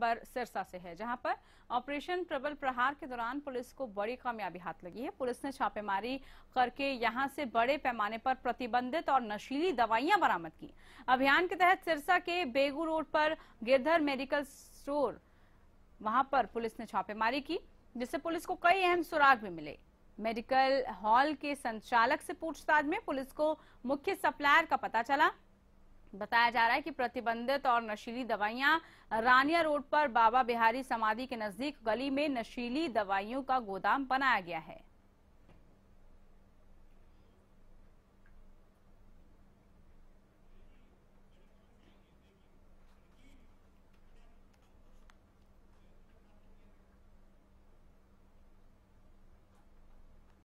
खबर सिरसा से है जहां पर ऑपरेशन प्रबल प्रहार के दौरान पुलिस को बड़ी कामयाबी हाथ लगी है पुलिस ने छापेमारी करके यहां से बड़े पैमाने पर प्रतिबंधित और नशीली दवाइयां बरामद की अभियान के तहत सिरसा के बेगू रोड पर गिरधर मेडिकल स्टोर वहां पर पुलिस ने छापेमारी की जिससे पुलिस को कई अहम सुराग भी मिले मेडिकल हॉल के संचालक से पूछताछ में पुलिस को मुख्य सप्लायर का पता चला बताया जा रहा है कि प्रतिबंधित और नशीली दवाइयां रानिया रोड पर बाबा बिहारी समाधि के नजदीक गली में नशीली दवाइयों का गोदाम बनाया गया है